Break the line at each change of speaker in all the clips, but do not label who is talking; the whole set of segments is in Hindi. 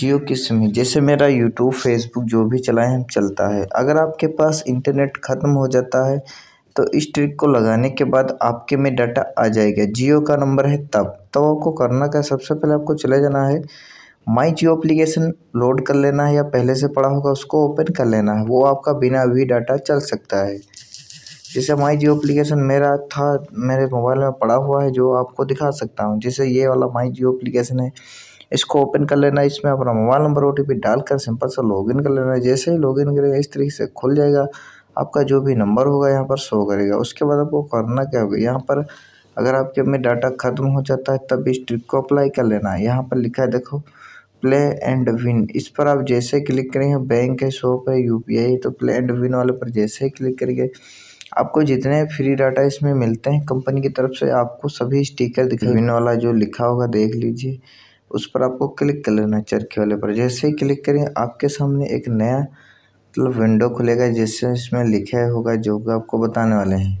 जियो की सिम है जैसे मेरा यूट्यूब फेसबुक जो भी चलाएं हम चलता है अगर आपके पास इंटरनेट ख़त्म हो जाता है तो इस ट्रिक को लगाने के बाद आपके में डाटा आ जाएगा जियो का नंबर है तब तो आपको करना क्या सबसे पहले आपको चले जाना है माई जियो अप्लीकेशन लोड कर लेना है या पहले से पड़ा होगा उसको ओपन कर लेना है वो आपका बिना भी डाटा चल सकता है जैसे माई जियो अप्लीकेशन मेरा था मेरे मोबाइल में पड़ा हुआ है जो आपको दिखा सकता हूँ जैसे ये वाला माई जियो अप्लीकेशन है इसको ओपन कर लेना इसमें अपना मोबाइल नंबर ओ डालकर सिंपल सा लॉगिन कर लेना जैसे ही लॉगिन करेगा इस तरीके से खुल जाएगा आपका जो भी नंबर होगा यहाँ पर शो करेगा उसके बाद आपको करना क्या होगा यहाँ पर अगर आपके में डाटा ख़त्म हो जाता है तब इस ट्रिक को अप्लाई कर लेना है यहाँ पर लिखा है देखो प्ले एंड विन इस पर आप जैसे क्लिक करेंगे बैंक है शॉप है यू तो प्ले एंड विन वाले पर जैसे ही क्लिक करेंगे आपको जितने फ्री डाटा इसमें मिलते हैं कंपनी की तरफ से आपको सभी स्टिकर दिखा विन वाला जो लिखा होगा देख लीजिए उस पर आपको क्लिक कर लेना है चरखे वाले पर जैसे ही क्लिक करें आपके सामने एक नया मतलब विंडो खुलेगा जिससे इसमें लिखा होगा जो कि आपको बताने वाले हैं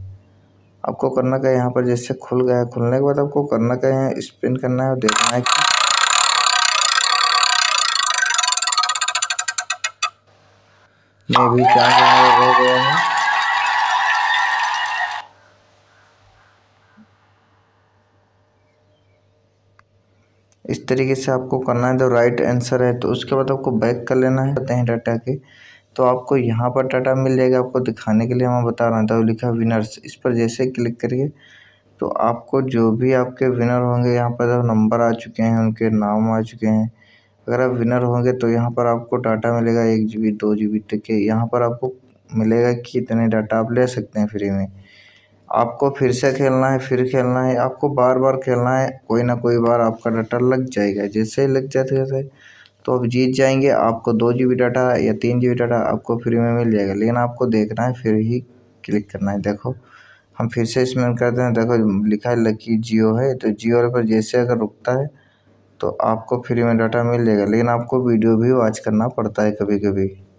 आपको करना क्या है यहाँ पर जैसे खुल गया खुलने के बाद आपको करना क्या है स्पिन करना है और देखना है कि में भी चार हो गया है इस तरीके से आपको करना है तो राइट आंसर है तो उसके बाद आपको बैक कर लेना है हैं डाटा के तो आपको यहाँ पर डाटा मिल जाएगा आपको दिखाने के लिए मैं बता रहा था लिखा विनर्स इस पर जैसे क्लिक करिए तो आपको जो भी आपके विनर होंगे यहाँ पर नंबर आ चुके हैं उनके नाम आ चुके हैं अगर आप विनर होंगे तो यहाँ पर आपको डाटा मिलेगा एक जी बी दो जी बी तक के यहाँ पर आपको मिलेगा कि इतने डाटा आप ले सकते हैं फ्री में आपको फिर से खेलना है फिर खेलना है आपको बार बार खेलना है कोई ना कोई बार आपका डाटा लग जाएगा जैसे ही लग जाते तो है तो आप जीत जाएंगे आपको दो जी बी डाटा या तीन जी बी डाटा आपको फ्री में मिल जाएगा लेकिन आपको देखना है फिर ही क्लिक करना है देखो हम फिर से इसमें करते हैं देखो लिखा है लकी जियो है तो जियो पर जैसे अगर रुकता है तो आपको फ्री में डाटा मिल जाएगा लेकिन आपको वीडियो भी वॉच करना पड़ता है कभी कभी